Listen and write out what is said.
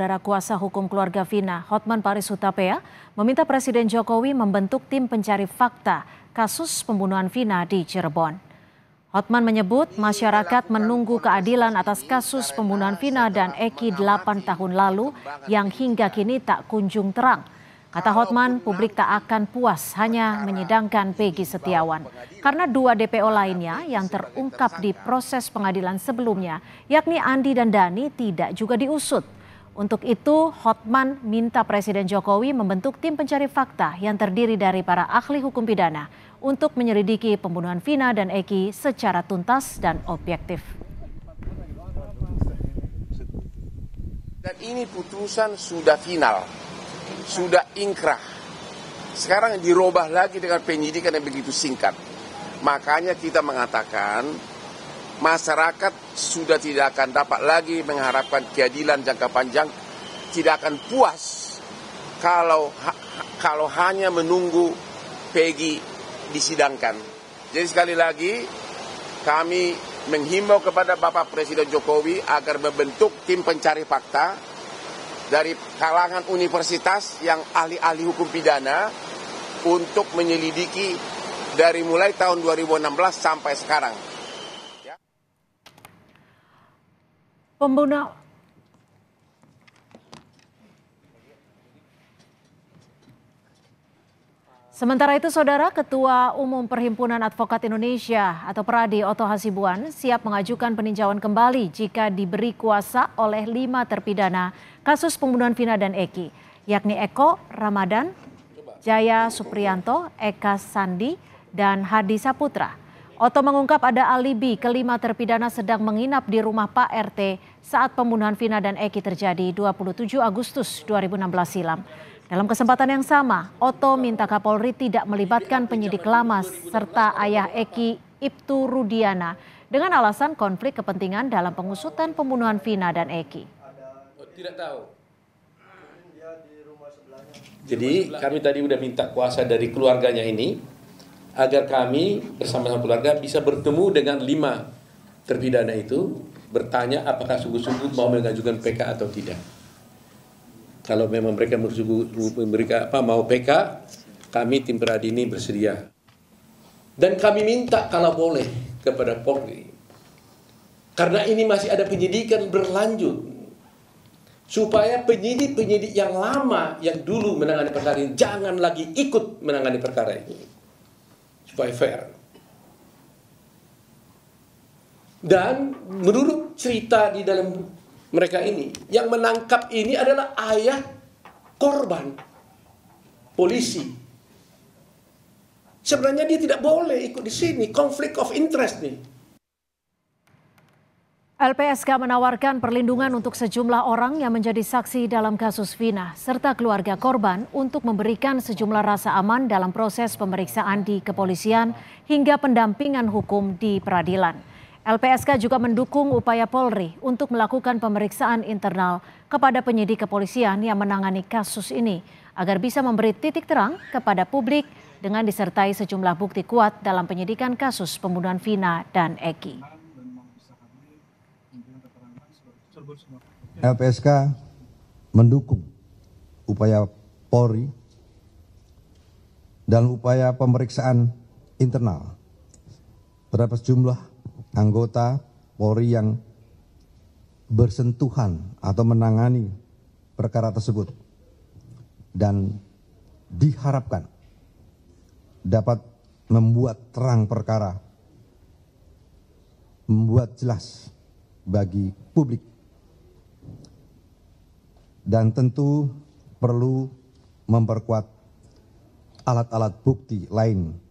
Saudara kuasa hukum keluarga Vina, Hotman Paris Hutapea, meminta Presiden Jokowi membentuk tim pencari fakta kasus pembunuhan Vina di Cirebon. Hotman menyebut masyarakat menunggu keadilan atas kasus pembunuhan Vina dan Eki 8 tahun lalu yang hingga kini tak kunjung terang. Kata Hotman, publik tak akan puas hanya menyidangkan Peggy Setiawan. Karena dua DPO lainnya yang terungkap di proses pengadilan sebelumnya, yakni Andi dan Dani tidak juga diusut. Untuk itu, Hotman minta Presiden Jokowi membentuk tim pencari fakta yang terdiri dari para ahli hukum pidana untuk menyelidiki pembunuhan Vina dan Eki secara tuntas dan objektif. Dan ini putusan sudah final, sudah ingkrah. Sekarang dirubah lagi dengan penyidikan yang begitu singkat. Makanya kita mengatakan masyarakat sudah tidak akan dapat lagi mengharapkan keadilan jangka panjang, tidak akan puas kalau kalau hanya menunggu Pegi disidangkan. Jadi sekali lagi kami menghimbau kepada Bapak Presiden Jokowi agar membentuk tim pencari fakta dari kalangan universitas yang ahli-ahli hukum pidana untuk menyelidiki dari mulai tahun 2016 sampai sekarang. Pembunuh Sementara itu, Saudara Ketua Umum Perhimpunan Advokat Indonesia atau Peradi Oto Hasibuan siap mengajukan peninjauan kembali jika diberi kuasa oleh lima terpidana kasus pembunuhan Vina dan Eki, yakni Eko Ramadan, Jaya Suprianto, Eka Sandi, dan Hadi Saputra. Oto mengungkap ada alibi kelima terpidana sedang menginap di rumah Pak RT saat pembunuhan Vina dan Eki terjadi 27 Agustus 2016 silam. Dalam kesempatan yang sama, Oto minta Kapolri tidak melibatkan penyidik lama serta ayah Eki Ibtu Rudiana dengan alasan konflik kepentingan dalam pengusutan pembunuhan Vina dan Eki. Tidak tahu. Jadi kami tadi sudah minta kuasa dari keluarganya ini agar kami bersama-sama keluarga bisa bertemu dengan lima terpidana itu bertanya apakah sungguh-sungguh mau mengajukan PK atau tidak. Kalau memang mereka mereka apa mau PK, kami tim peradini bersedia. Dan kami minta kalau boleh kepada Polri. Karena ini masih ada penyidikan berlanjut. Supaya penyidik-penyidik yang lama, yang dulu menangani perkara ini, jangan lagi ikut menangani perkara ini supaya fair. Dan menurut cerita di dalam mereka ini, yang menangkap ini adalah ayah korban, polisi. Sebenarnya dia tidak boleh ikut di sini, konflik of interest nih. LPSK menawarkan perlindungan untuk sejumlah orang yang menjadi saksi dalam kasus Vina, serta keluarga korban untuk memberikan sejumlah rasa aman dalam proses pemeriksaan di kepolisian hingga pendampingan hukum di peradilan. LPSK juga mendukung upaya Polri untuk melakukan pemeriksaan internal kepada penyidik kepolisian yang menangani kasus ini agar bisa memberi titik terang kepada publik dengan disertai sejumlah bukti kuat dalam penyidikan kasus pembunuhan Vina dan Eki. LPSK mendukung upaya Polri dan upaya pemeriksaan internal terhadap sejumlah anggota Polri yang bersentuhan atau menangani perkara tersebut dan diharapkan dapat membuat terang perkara, membuat jelas bagi publik dan tentu perlu memperkuat alat alat bukti lain